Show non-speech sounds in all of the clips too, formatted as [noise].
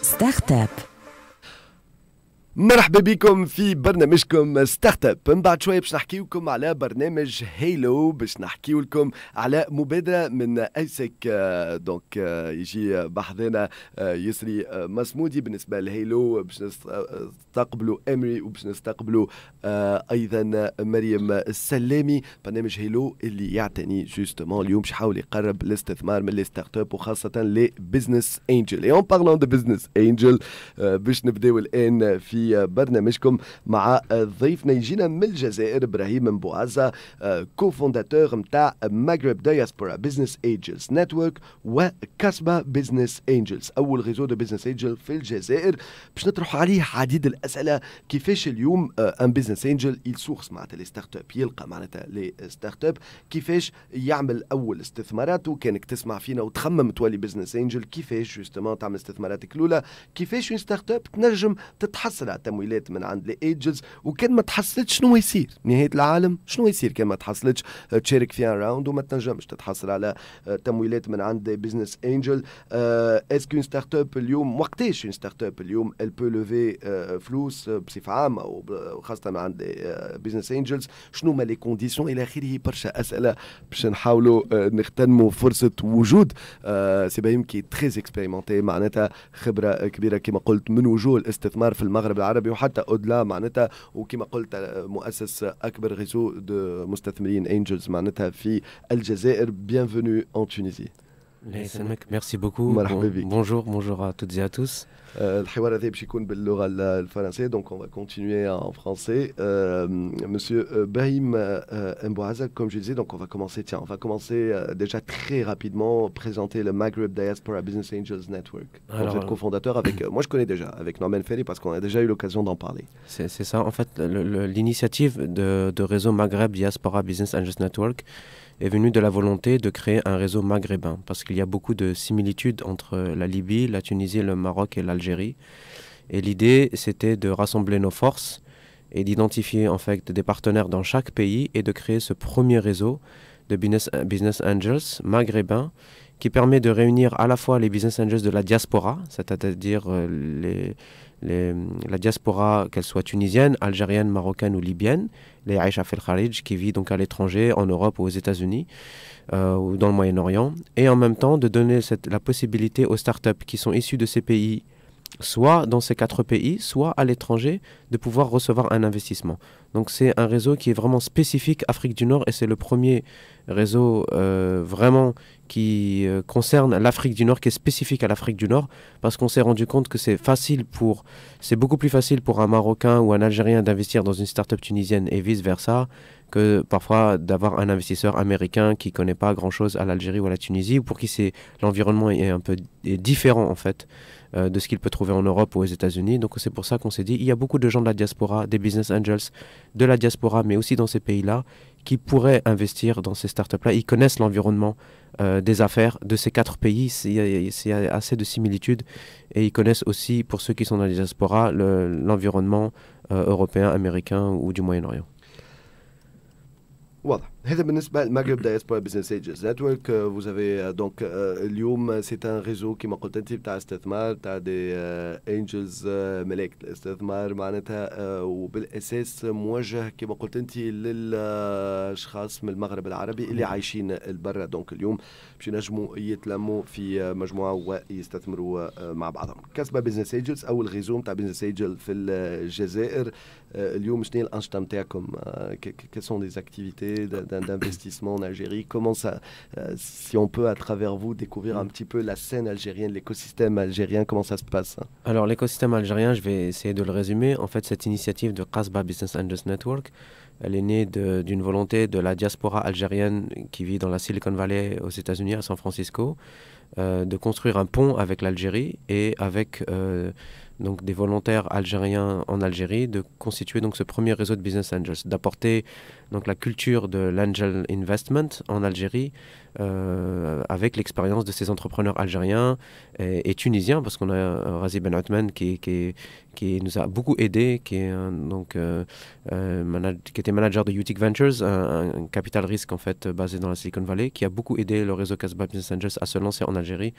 Стартап. Стартап. مرحبا بكم في برنامجكم ستارت اب من بعد شويه باش نحكيوكم على برنامج هيلو باش نحكيو لكم على مبادره من ايسك آه، دونك آه، يجي بحضنا آه، يسري مسمودي بالنسبه لهيلو باش نستقبلوا امري وباش نستقبلوا ايضا مريم السلامي برنامج هيلو اللي يعتني جوستومون اليوم باش يحاول يقرب الاستثمار من لي ستارت اب وخاصه لي بزنس انجل اي اون بارلون دو بزنس انجل باش نبداو الان في برنامجكم مع ضيفنا يجينا من الجزائر ابراهيم بوازا كوفونداتور نتاع مغرب دياسبورا بزنس ايجلز نتورك وكاسبا بزنس انجلز اول غيزو دو بزنس انجل في الجزائر باش نطرح عليه عديد الاسئله كيفاش اليوم ان بزنس انجل يسوق معناتها لي ستارت اب يلقى معناتها لي ستارت اب كيفاش يعمل اول استثمارات وكانك تسمع فينا وتخمم تولي بزنس انجل كيفاش جوستومون تعمل استثماراتك الاولى كيفاش ستارت اب تنجم تتحصل تمويلات من عند الايجلز وكان ما تحصلتش شنو يصير نهايه العالم شنو يصير كان ما تحصلتش آه، تشارك في ان راوند وما تنجمش تتحصل على آه، تمويلات من عند بزنس انجل اسكو اون ستارت اب اليوم وقتاش اون ستارت اب اليوم ال بو لوفي فلوس آه، بصفه عامه وخاصه من عند بزنس انجلز شنو ما لي كونديسيون الى اخره برشا اسئله باش نحاولوا نغتنموا فرصه وجود سي كي تري اكسبيريمونتي معناتها خبره كبيره كما قلت من وجوه الاستثمار في المغرب العربي وحتى اودلا معناتها وكما قلت مؤسس اكبر غزو مستثمرين انجلز معناتها في الجزائر bienvenue اون تونيزي Merci beaucoup. Bon, bonjour, bonjour à toutes et à tous. الحوار euh, va continuer en français, euh, Monsieur on euh, Bahim Mbouazak, comme je disais, donc on va commencer, tiens, on va commencer déjà très rapidement présenter le Maghreb Diaspora Business Angels Network. vous êtes cofondateur avec, moi je connais déjà, avec Norman Ferry parce qu'on a déjà eu l'occasion d'en parler. C'est ça, en fait, l'initiative de réseau Maghreb Diaspora Business Angels Network, est venue de la volonté de créer un réseau maghrébin, parce qu'il y a beaucoup de similitudes entre la Libye, la Tunisie, le Maroc et l'Algérie. Et l'idée, c'était de rassembler nos forces et d'identifier en fait des partenaires dans chaque pays et de créer ce premier réseau de business, business angels maghrébins qui permet de réunir à la fois les business angels de la diaspora, c'est-à-dire euh, les, la diaspora, qu'elle soit tunisienne, algérienne, marocaine ou libyenne, les Aïcha el qui vit donc à l'étranger, en Europe ou aux États-Unis euh, ou dans le Moyen-Orient, et en même temps de donner la possibilité aux startups qui sont issues de ces pays soit dans ces quatre pays, soit à l'étranger, de pouvoir recevoir un investissement. Donc c'est un réseau qui est vraiment spécifique Afrique du Nord et c'est le premier réseau euh, vraiment qui euh, concerne l'Afrique du Nord, qui est spécifique à l'Afrique du Nord, parce qu'on s'est rendu compte que c'est facile pour, c'est beaucoup plus facile pour un Marocain ou un Algérien d'investir dans une start-up tunisienne et vice versa que parfois d'avoir un investisseur américain qui ne connaît pas grand chose à l'Algérie ou à la Tunisie, ou pour qui c'est l'environnement est un peu différent en fait euh, de ce qu'il peut trouver en Europe ou aux États-Unis. Donc c'est pour ça qu'on s'est dit il y a beaucoup de gens de la diaspora, des business angels de la diaspora, mais aussi dans ces pays-là qui pourraient investir dans ces startups-là. Ils connaissent l'environnement euh, des affaires de ces quatre pays, il y a assez de similitudes. Et ils connaissent aussi, pour ceux qui sont dans la diaspora, l'environnement euh, européen, américain ou du Moyen-Orient. واضح هذا بالنسبة للمغرب بزنس فوز افي دونك اليوم سي ان ريزو كما قلت انت تاع استثمار تاع دي انجلز ملاك الاستثمار معناتها وبالاساس موجه كما قلت انت للاشخاص من المغرب العربي اللي عايشين برا دونك اليوم باش ينجموا يتلموا في euh, مجموعه ويستثمروا euh, مع بعضهم كسبه بزنس ايجلز اول الريزو تاع بزنس ايجل في الجزائر اليوم euh, شنو الانشطه نتاعكم كيسون دي اكتيفيتي d'investissement en Algérie. Comment ça, euh, si on peut à travers vous découvrir un petit peu la scène algérienne, l'écosystème algérien, comment ça se passe Alors l'écosystème algérien, je vais essayer de le résumer. En fait, cette initiative de Casbah Business Angels Network, elle est née d'une volonté de la diaspora algérienne qui vit dans la Silicon Valley aux États-Unis, à San Francisco, euh, de construire un pont avec l'Algérie et avec euh, donc des volontaires algériens en Algérie, de constituer donc ce premier réseau de business angels, d'apporter donc la culture de l'angel investment en Algérie euh, avec l'expérience de ces entrepreneurs algériens et, tunisiens, parce qu'on a euh, Razi Ben Othman qui, qui, nous a beaucoup aidé, qui, est, donc, euh, qui était manager de Utic Ventures, un, capital risque en fait basé dans la Silicon Valley, qui a beaucoup aidé le réseau Casbah Business Angels à se lancer en Algérie.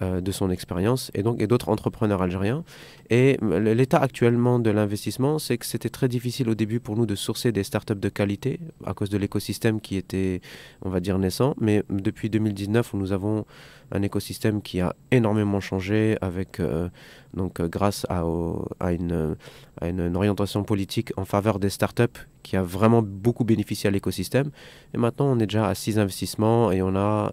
Euh, de son expérience et donc et d'autres entrepreneurs algériens. Et euh, l'état actuellement de l'investissement, c'est que c'était très difficile au début pour nous de sourcer des startups de qualité à cause de l'écosystème qui était, on va dire, naissant. Mais depuis 2019, nous avons un écosystème qui a énormément changé avec euh, donc grâce à, à, une, une, orientation politique en faveur des startups qui a vraiment beaucoup bénéficié à l'écosystème. Et maintenant, on est déjà à six investissements et on a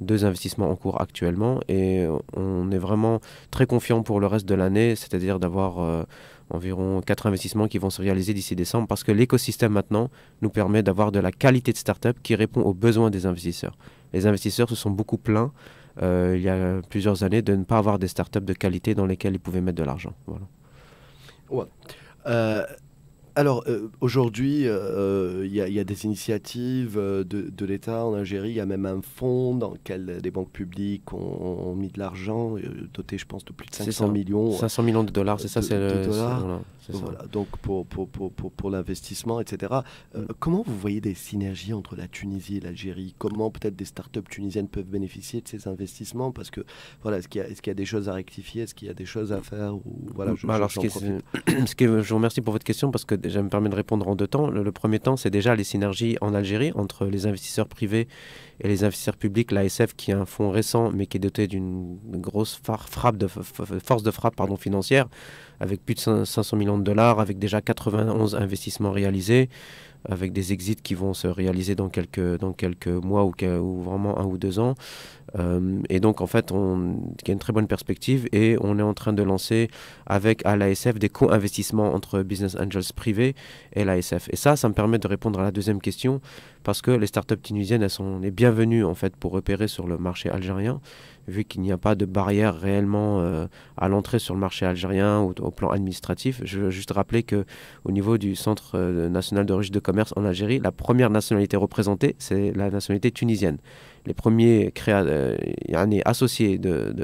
deux investissements en cours actuellement et on est vraiment très confiant pour le reste de l'année, c'est-à-dire d'avoir euh, environ quatre investissements qui vont se réaliser d'ici décembre parce que l'écosystème maintenant nous permet d'avoir de la qualité de start-up qui répond aux besoins des investisseurs. Les investisseurs se sont beaucoup plaints euh, il y a plusieurs années de ne pas avoir des start-up de qualité dans lesquelles ils pouvaient mettre de l'argent. Voilà. Euh, alors euh, aujourd'hui, euh, euh, il y, a des initiatives de, l'État en Algérie. Il y a même un fonds dans lequel des banques publiques ont, mis de l'argent, doté, je pense, de plus de 500 millions. 500 millions de dollars, c'est ça, c'est le. Voilà, donc pour, pour, l'investissement, etc. Euh, mm. comment vous voyez des synergies entre la Tunisie et l'Algérie Comment peut-être des startups tunisiennes peuvent bénéficier de ces investissements Parce que, voilà, est-ce qu'il y, a des choses à rectifier Est-ce qu'il y a des choses à faire ou, voilà, je, mm, ce [coughs] je vous remercie pour votre question parce que déjà me permet de répondre en deux temps. le premier temps, c'est déjà les synergies en Algérie entre les investisseurs privés et les investisseurs publics, l'ASF, qui est un fonds récent, mais qui est doté d'une grosse frappe de, force de frappe pardon, financière, avec plus de 500 millions de dollars, avec déjà 91 investissements réalisés avec des exits qui vont se réaliser dans quelques, dans quelques mois ou, ou vraiment un ou deux ans. Euh, et donc, en fait, on y a une très bonne perspective et on est en train de lancer avec à l'ASF des co-investissements entre Business Angels privés et l'ASF. Et ça, ça me permet de répondre à la deuxième question parce que les startups tunisiennes, elles sont les bienvenues en fait pour repérer sur le marché algérien, vu qu'il n'y a pas de barrière réellement euh, à l'entrée sur le marché algérien ou au plan administratif. Je veux juste rappeler que au niveau du Centre euh, national de registre de commerce en Algérie, la première nationalité représentée, c'est la nationalité tunisienne les premiers créa euh, associés de,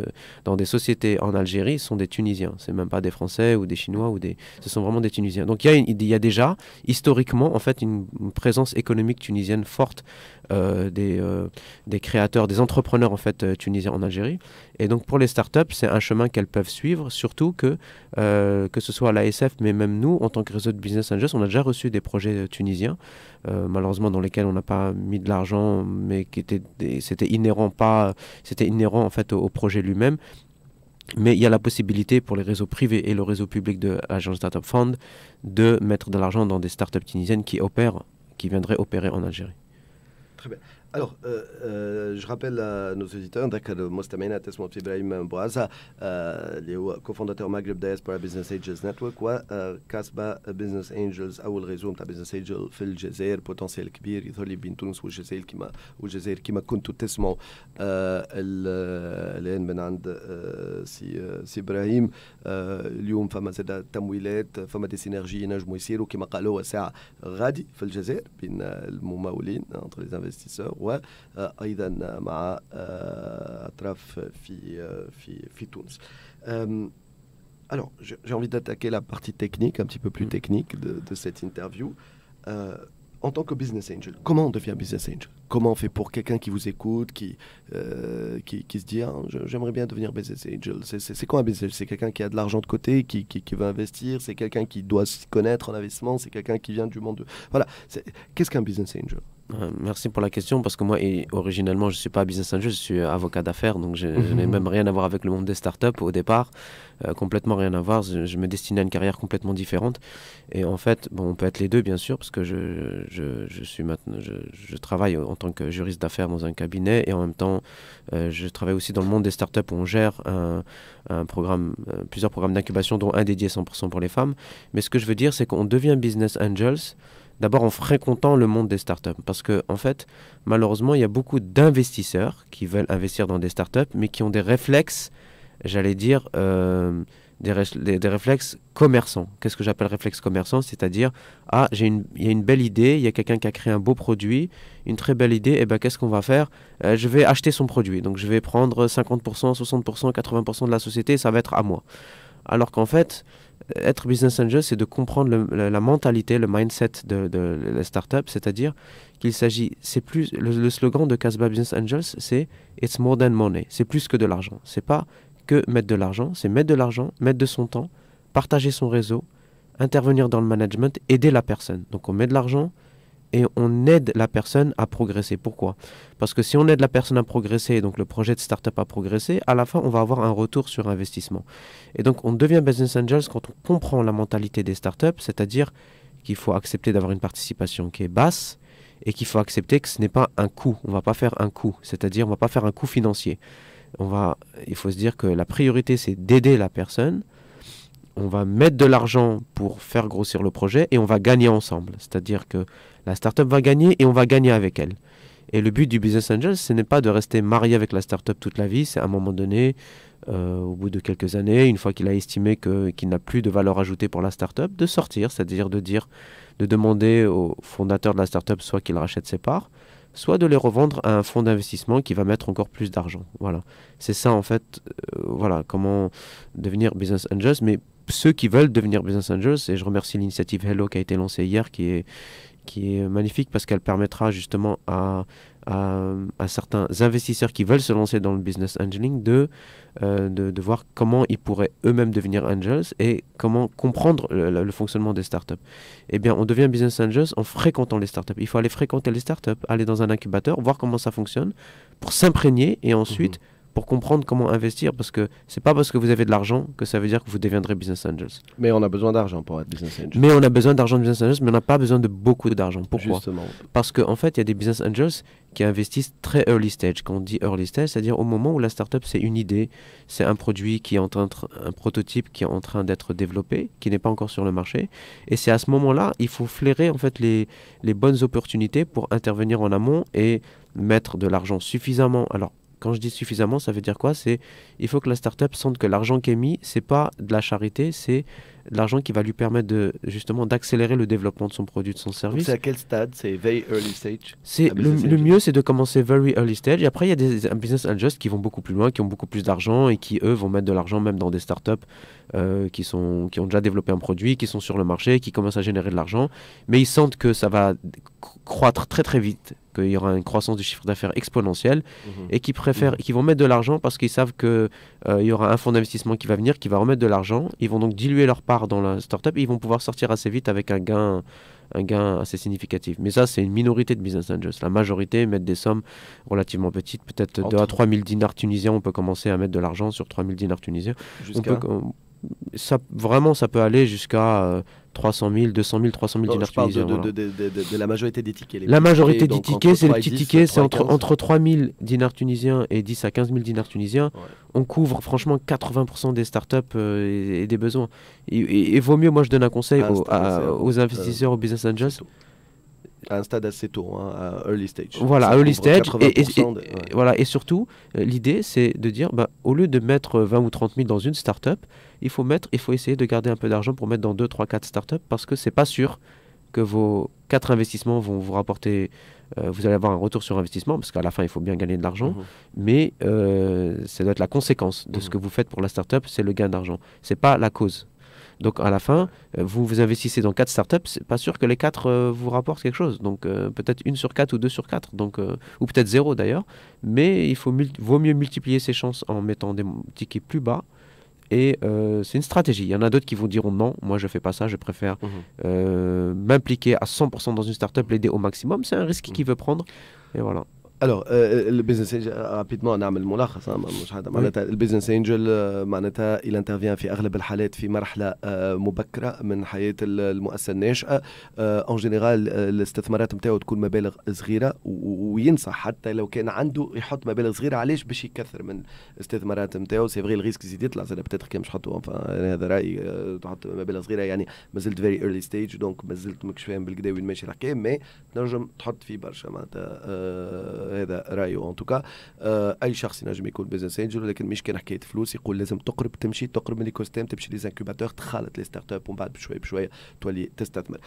dans des sociétés en Algérie sont des Tunisiens. C'est même pas des Français ou des Chinois ou des, ce sont vraiment des Tunisiens. Donc il y, y, a déjà historiquement en fait une, présence économique tunisienne forte euh, des, euh, des créateurs, des entrepreneurs en fait tunisiens en Algérie. Et donc pour les startups, c'est un chemin qu'elles peuvent suivre, surtout que que ce soit l'ASF, mais même nous en tant que réseau de business angels, on a déjà reçu des projets tunisiens, malheureusement dans lesquels on n'a pas mis de l'argent, mais qui étaient des c'était inhérent, pas, inhérent en fait au, projet lui-même. Mais il y a la possibilité pour les réseaux privés et le réseau public de l'agence Startup Fund de mettre de l'argent dans des startups tunisiennes qui opèrent, qui viendraient opérer en Algérie. Très bien. Alors, euh, euh, je rappelle à nos auditeurs, d'accord, Mostamena, Atesmo Ibrahim Boaza, euh, le cofondateur Maghreb Diaspora Business Angels Network, ou Casbah Business Angels, ou le résumé de Business Angel, Phil Jezer, potentiel Kbir, Itholi Bintouns, ou Jezer Kima, ou Jezer Kima Kuntu Tesmo, Léon Benand, si Ibrahim, Lyum, Fama Zeda Tamouilet, Fama des Synergies, Inaj Mouissir, ou Kima Kalo, ou Sa Radi, Phil Jezer, Bin Moumaoulin, entre les investisseurs, وايضا مع Alors, j'ai envie d'attaquer la partie technique, un petit peu plus mm. technique de, cette interview. Euh, en tant que business angel, comment on devient business angel Comment on fait pour quelqu'un qui vous écoute, qui, euh, qui, se dit ah, j'aimerais bien devenir business angel C'est quoi un business angel C'est quelqu'un qui a de l'argent de côté, qui, qui, veut investir, c'est quelqu'un qui doit se connaître en investissement, c'est quelqu'un qui vient du monde. De... Voilà. Qu'est-ce qu'un business angel euh, merci pour la question parce que moi, et, originellement, je ne suis pas business angel, je suis avocat d'affaires, donc je, n'ai mhm. même rien à voir avec le monde des startups au départ, euh, complètement rien à voir. Je, me destinais à une carrière complètement différente. Et en fait, bon, on peut être les deux, bien sûr, parce que je, je suis je, travaille en tant que juriste d'affaires dans un cabinet et en même temps, euh, je travaille aussi dans le monde des startups où on gère un, programme, plusieurs programmes d'incubation, dont un dédié 100% pour les femmes. Mais ce que je veux dire, c'est qu'on devient business angels d'abord en fréquentant le monde des startups. Parce que, en fait, malheureusement, il y a beaucoup d'investisseurs qui veulent investir dans des startups, mais qui ont des réflexes, j'allais dire, euh, des, réflexes commerçants. Qu'est-ce que j'appelle réflexe commerçant C'est-à-dire, ah, il y a une belle idée, il y a quelqu'un qui a créé un beau produit, une très belle idée, et eh ben qu'est-ce qu'on va faire euh, Je vais acheter son produit. Donc, je vais prendre 50%, 60%, 80% de la société, ça va être à moi. Alors qu'en fait, être business angel, c'est de comprendre la, mentalité, le mindset de, de la startup, c'est-à-dire qu'il s'agit, c'est plus le, slogan de Casbah Business Angels, c'est It's more than money, c'est plus que de l'argent. C'est pas que mettre de l'argent, c'est mettre de l'argent, mettre de son temps, partager son réseau, intervenir dans le management, aider la personne. Donc on met de l'argent, et on aide la personne à progresser. Pourquoi Parce que si on aide la personne à progresser, donc le projet de startup à progresser, à la fin, on va avoir un retour sur investissement. Et donc, on devient business angels quand on comprend la mentalité des startups, c'est-à-dire qu'il faut accepter d'avoir une participation qui est basse et qu'il faut accepter que ce n'est pas un coût. On ne va pas faire un coût, c'est-à-dire on ne va pas faire un coût financier. On va, il faut se dire que la priorité, c'est d'aider la personne on va mettre de l'argent pour faire grossir le projet et on va gagner ensemble. C'est-à-dire que la startup va gagner et on va gagner avec elle. Et le but du business angel, ce n'est pas de rester marié avec la startup toute la vie, c'est à un moment donné, euh, au bout de quelques années, une fois qu'il a estimé qu'il n'a plus de valeur ajoutée pour la startup, de sortir, c'est-à-dire de dire, de demander au fondateur de la startup soit qu'il rachète ses parts, soit de les revendre à un fonds d'investissement qui va mettre encore plus d'argent. Voilà, c'est ça en fait, euh, voilà comment devenir business angel. mais ceux qui veulent devenir business angels, et je remercie l'initiative Hello qui a été lancée hier, qui est qui est magnifique parce qu'elle permettra justement à, à, certains investisseurs qui veulent se lancer dans le business angeling euh, de, de, voir comment ils pourraient eux-mêmes devenir angels et comment comprendre le, fonctionnement des startups. Eh bien, on devient business angels en fréquentant les startups. Il faut aller fréquenter les startups, aller dans un incubateur, voir comment ça fonctionne pour s'imprégner et ensuite... Mhm pour comprendre comment investir parce que c'est pas parce que vous avez de l'argent que ça veut dire que vous deviendrez business angels. Mais on a besoin d'argent pour être business angels. Mais on a besoin d'argent de business angels, mais on n'a pas besoin de beaucoup d'argent. Pourquoi Parce qu'en en fait, il y a des business angels qui investissent très early stage. Quand on dit early stage, c'est-à-dire au moment où la startup c'est une idée, c'est un produit qui est en train un prototype qui est en train d'être développé, qui n'est pas encore sur le marché. Et c'est à ce moment-là, il faut flairer en fait les, les bonnes opportunités pour intervenir en amont et mettre de l'argent suffisamment. Alors quand je dis suffisamment, ça veut dire quoi C'est il faut que la startup sente que l'argent qui est mis, c'est pas de la charité, c'est de l'argent qui va lui permettre de justement d'accélérer le développement de son produit, de son service. C'est à quel stade C'est very early stage. C'est ah, le, mieux, c'est de commencer very early stage. après, il y a des business angels qui vont beaucoup plus loin, qui ont beaucoup plus d'argent et qui eux vont mettre de l'argent même dans des startups euh, qui sont qui ont déjà développé un produit, qui sont sur le marché, qui commencent à générer de l'argent, mais ils sentent que ça va croître très très vite qu'il y aura une croissance du chiffre d'affaires exponentielle mhm. et qui préfèrent, mhm. qui vont mettre de l'argent parce qu'ils savent qu'il euh, il y aura un fonds d'investissement qui va venir, qui va remettre de l'argent. Ils vont donc diluer leur part dans la startup et ils vont pouvoir sortir assez vite avec un gain un gain assez significatif. Mais ça, c'est une minorité de business angels. La majorité mettent des sommes relativement petites, peut-être de à 3000 dinars tunisiens, on peut commencer à mettre de l'argent sur 3000 dinars tunisiens. Euh, ça, vraiment, ça peut aller jusqu'à euh, 300 000, 200 000, 300 000 dinars tunisiens. De, parle de, la majorité des tickets. la majorité des tickets, c'est les petits tickets, c'est entre, entre 3 000 dinars tunisiens et 10 à 15 000 dinars tunisiens. On couvre franchement 80% des startups euh, et, des besoins. Et, vaut mieux, moi je donne un conseil ah, hein. aux, investisseurs, aux business euh, angels à un stade assez tôt, hein, à early stage. Voilà, early stage. Et, voilà, et surtout, euh, l'idée, c'est de dire, bah, au lieu de mettre 20 ou 30 000 dans une startup, il faut, mettre, il faut essayer de garder un peu d'argent pour mettre dans 2, 3, 4 startups parce que c'est pas sûr que vos 4 investissements vont vous rapporter. Euh, vous allez avoir un retour sur investissement parce qu'à la fin, il faut bien gagner de l'argent. Mhm. Mais euh, ça doit être la conséquence de ce mhm. que vous faites pour la startup, c'est le gain d'argent. C'est pas la cause. Donc à la fin, euh, vous, vous investissez dans 4 startups, c'est pas sûr que les quatre euh, vous rapportent quelque chose. Donc euh, peut-être une sur quatre ou deux sur quatre, donc, ou peut-être zéro d'ailleurs. Mais il faut vaut mieux multiplier ses chances en mettant des tickets plus bas. Et c'est une stratégie. Il y en a d'autres qui vont dire non, moi je fais pas ça, je préfère mhm. m'impliquer à 100% dans une startup, l'aider au maximum. C'est un risque mhm. qu'il veut prendre. Et voilà. الو البيزنس انجل رابيدمون نعمل ملخص مش هذا معناتها البيزنس انجل آه، معناتها الى انترفيان في اغلب الحالات في مرحله آه، مبكره من حياه المؤسسه الناشئه اون آه، جينيرال الاستثمارات نتاعو تكون مبالغ صغيره وينصح حتى لو كان عنده يحط مبالغ صغيره علاش باش يكثر من الاستثمارات نتاعو سي فغي الريسك يزيد يطلع زاد بتاتر كان مش حطوا هذا رايي تحط مبالغ صغيره يعني مازلت فيري ايرلي ستيج دونك مازلت ماكش فاهم بالكدا وين ماشي الحكايه مي تنجم تحط فيه برشا معناتها هذا رايه اون توكا اي شخص ينجم يكون بزنس انجل لكن مش كان حكايه فلوس يقول لازم تقرب تمشي تقرب من الايكوستيم تمشي ليزانكوباتور تخالط لي ستارت اب ومن بعد بشويه بشويه تولي تستثمر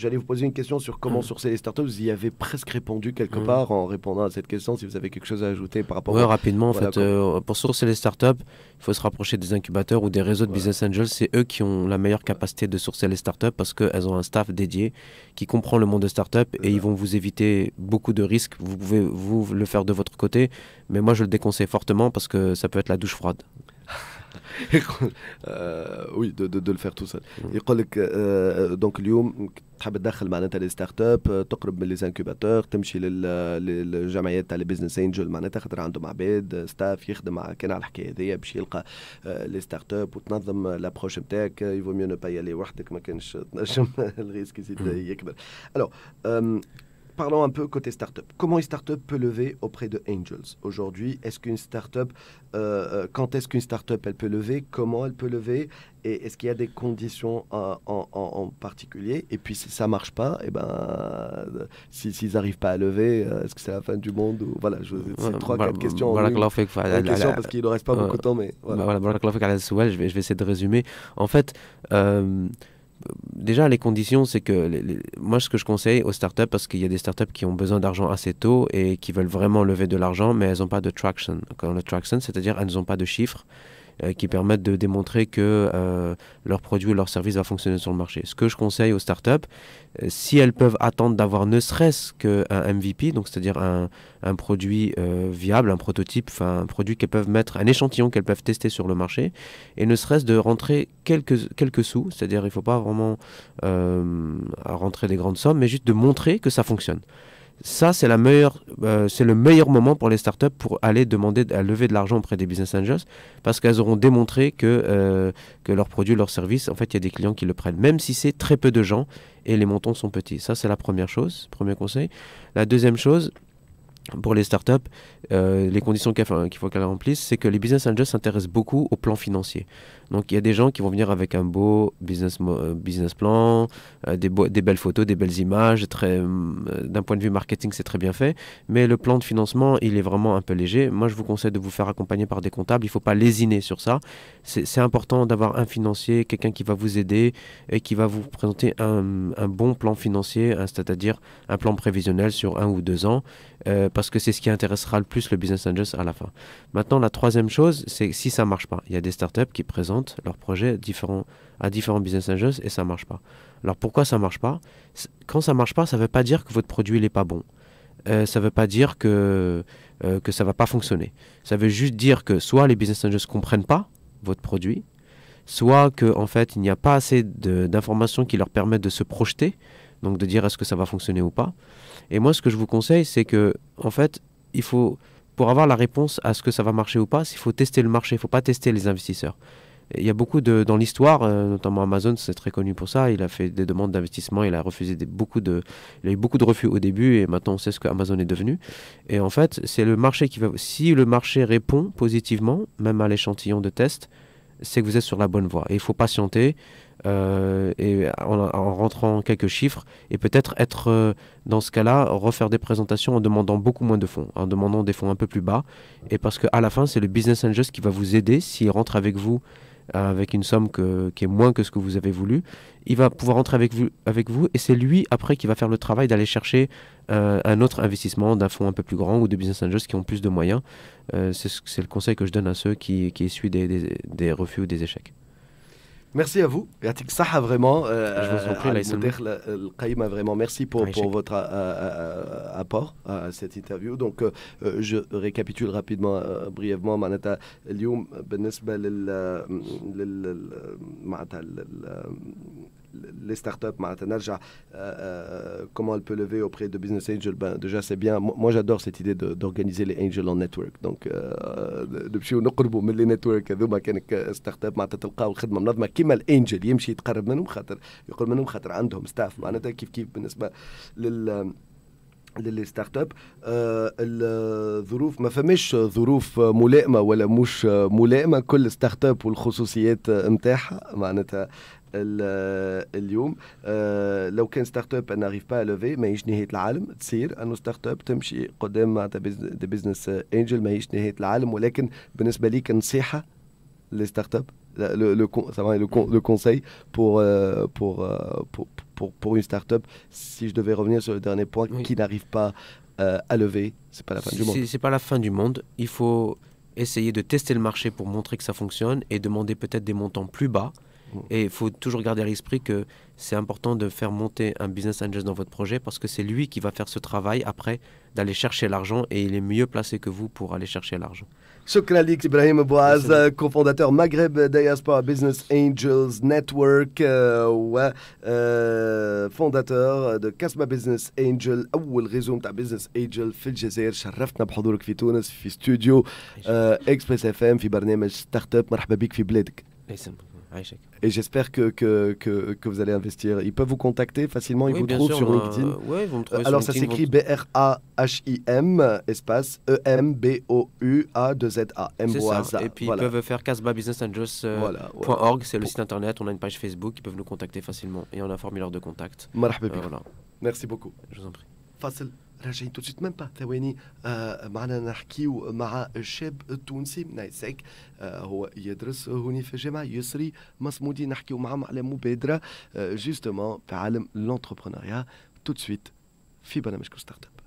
J'allais vous poser une question sur comment mm. sourcer les startups. Vous y avez presque répondu quelque mm. part en répondant à cette question. Si vous avez quelque chose à ajouter par rapport. Ouais, rapidement en fait. Euh, pour sourcer les startups, faut se rapprocher des incubateurs ou des réseaux de business angels. C'est eux qui ont la meilleure capacité de sourcer les startups parce qu'elles ont un staff dédié qui comprend le monde de startups et ils vont vous éviter beaucoup de risques. Vous pouvez vous le faire de votre côté, mais moi je le déconseille fortement parce que ça peut être la douche froide. [laughs] آه، وي دو, دو, دو الفير تو سول يقول لك دونك اليوم تحب تدخل معناتها لي ستارت اب آه، تقرب من لي انكوباتور تمشي للجمعيات تاع لي بيزنس انجل معناتها خاطر عندهم عباد ستاف يخدم كان على الحكايه هذيا باش يلقى آه، لي ستارت اب وتنظم لابروش نتاعك يفو ميو نو با يالي وحدك ما كانش تنجم [laughs] الريسك يزيد يكبر الو parlons un peu côté start-up. Comment une start-up peut lever auprès de angels aujourd'hui Est-ce qu'une startup, euh, euh, quand est-ce qu'une start-up, elle peut lever Comment elle peut lever Et est-ce qu'il y a des conditions euh, en, particulier Et puis si ça marche pas, et eh ben euh, s'ils n'arrivent pas à lever, est-ce que c'est la fin du monde voilà, je, c'est trois quatre questions. En une. Question parce qu'il ne reste pas beaucoup de temps, mais voilà. Bah je vais essayer de résumer. En fait déjà, les conditions, c'est que moi, ce que je conseille aux startups, parce qu'il y a des startups qui ont besoin d'argent assez tôt et qui veulent vraiment lever de l'argent, mais elles n'ont pas de traction. Quand traction, c'est-à-dire elles n'ont pas de chiffres. Euh, qui permettent de démontrer que euh, leur produit ou leur service va fonctionner sur le marché. Ce que je conseille aux startups, euh, si elles peuvent attendre d'avoir ne serait-ce qu'un MVP, donc c'est-à-dire un, produit viable, un prototype, un produit qu'elles peuvent mettre, un échantillon qu'elles peuvent tester sur le marché, et ne serait-ce de rentrer quelques, quelques sous, c'est-à-dire il ne faut pas vraiment rentrer des grandes sommes, mais juste de montrer que ça fonctionne. Ça, euh, c'est le meilleur moment pour les startups pour aller demander à lever de l'argent auprès des business angels parce qu'elles auront démontré que, euh, que leurs produits, leurs services, en fait, il y a des clients qui le prennent, même si c'est très peu de gens et les montants sont petits. Ça, c'est la première chose, premier conseil. La deuxième chose, pour les startups, euh, les conditions qu'il faut qu'elles remplissent, c'est que les business angels s'intéressent beaucoup au plan financier. Donc il y a des gens qui vont venir avec un beau business, euh, business plan, euh, des, des, belles photos, des belles images. Euh, d'un point de vue marketing, c'est très bien fait. Mais le plan de financement, il est vraiment un peu léger. Moi, je vous conseille de vous faire accompagner par des comptables. Il ne faut pas lésiner sur ça. C'est, important d'avoir un financier, quelqu'un qui va vous aider et qui va vous présenter un, bon plan financier, c'est-à-dire un plan prévisionnel sur un ou deux ans euh, parce que c'est ce qui intéressera le plus le business angels à la fin. Maintenant, la troisième chose, c'est si ça marche pas. Il y a des startups qui présentent leurs projets différents, à différents business angels et ça marche pas. Alors pourquoi ça marche pas Quand ça marche pas, ça ne veut pas dire que votre produit n'est pas bon. Euh, ça ne veut pas dire que, euh, que ça ne va pas fonctionner. Ça veut juste dire que soit les business angels ne comprennent pas votre produit, soit qu'en en fait, il n'y a pas assez d'informations qui leur permettent de se projeter donc de dire est-ce que ça va fonctionner ou pas. Et moi, ce que je vous conseille, c'est que, en fait, il faut, pour avoir la réponse à ce que ça va marcher ou pas, il faut tester le marché, il ne faut pas tester les investisseurs. Il y a beaucoup de, dans l'histoire, euh, notamment Amazon, c'est très connu pour ça. Il a fait des demandes d'investissement, il a refusé beaucoup de, eu beaucoup de refus au début et maintenant on sait ce que Amazon est devenu. Et en fait, c'est le marché qui va, si le marché répond positivement, même à l'échantillon de test, c'est que vous êtes sur la bonne voie. Et il faut patienter, euh, et en, rentrant quelques chiffres et peut-être être, euh, dans ce cas-là refaire des présentations en demandant beaucoup moins de fonds, en demandant des fonds un peu plus bas et parce qu'à la fin c'est le business angels qui va vous aider s'il rentre avec vous euh, avec une somme qui est moins que ce que vous avez voulu. Il va pouvoir rentrer avec vous, avec vous et c'est lui après qui va faire le travail d'aller chercher un autre investissement d'un fonds un peu plus grand ou de business angels qui ont plus de moyens. c'est le conseil que je donne à ceux qui, qui essuient des refus ou des échecs. Merci à vous. ça à vraiment. Euh, je euh, euh, vraiment. Merci pour, votre apport à cette interview. Donc, je récapitule rapidement, brièvement. معناتها اليوم بالنسبة les startups معناتها نرجع comment elle peut lever auprès de business angel ben déjà c'est bien moi j'adore cette idée d'organiser les angels en network donc نمشيو نقربوا من لي نتورك هذوما كان ستارت اب معناتها تلقاو خدمه منظمه كيما الانجل يمشي يتقرب منهم خاطر يقول منهم خاطر عندهم ستاف معناتها كيف كيف بالنسبه لل للي ستارت اب الظروف ما فماش ظروف ملائمه ولا مش ملائمه كل ستارت اب والخصوصيات نتاعها معناتها اليوم لو كان startup اب انا ريف با لوفي ماهيش نهايه العالم تصير انه ستارت اب تمشي قدام مع دي بزنس انجل ماهيش نهايه العالم ولكن بالنسبه لي كنصيحه للستارت اب le, le, ça le, conseil pour, euh, pour, euh, pour, pour, une startup si je devais revenir sur le dernier point, qui n'arrive pas euh, à lever, c'est pas la fin du monde. C'est pas la fin du monde. Il faut essayer de tester le marché pour montrer que ça fonctionne et demander peut-être des montants plus bas et il faut toujours garder à l'esprit que c'est important de faire monter un business angel dans votre projet parce que c'est lui qui va faire ce travail après d'aller chercher l'argent et il est mieux placé que vous pour aller chercher l'argent. Chokralik Ibrahim Bouaz, euh, cofondateur Maghreb Diaspora Business Angels Network euh, euh, fondateur de Kasma Business Angel le réseau de Business Angel في الجزائر شرفتنا بحضورك في Fi Studio, استوديو اكسبريس اف ام في Startup. ستارت Fi Bledk. بك ah, et j'espère que, que, que, vous allez investir. Ils peuvent vous contacter facilement, ils vous trouvent sur euh, LinkedIn. Euh, alors ça s'écrit B-R-A-H-I-M, espace E-M-B-O-U-A-2-Z-A. m Et puis ils peuvent faire casbabusinessangeles.org, euh, c'est le site internet, on a une page Facebook, ils peuvent nous contacter facilement et on a un formulaire de contact. Merci beaucoup. Je vous en prie. Facile. راجعين تو ميم با ثواني آه، معنا نحكيو مع شاب تونسي من نايسك آه، هو يدرس هوني في الجامعه يسري مصمودي نحكيو معاه على مبادره آه جوستومون في عالم لونتربرونيا تو سويت في برنامجكم ستارت اب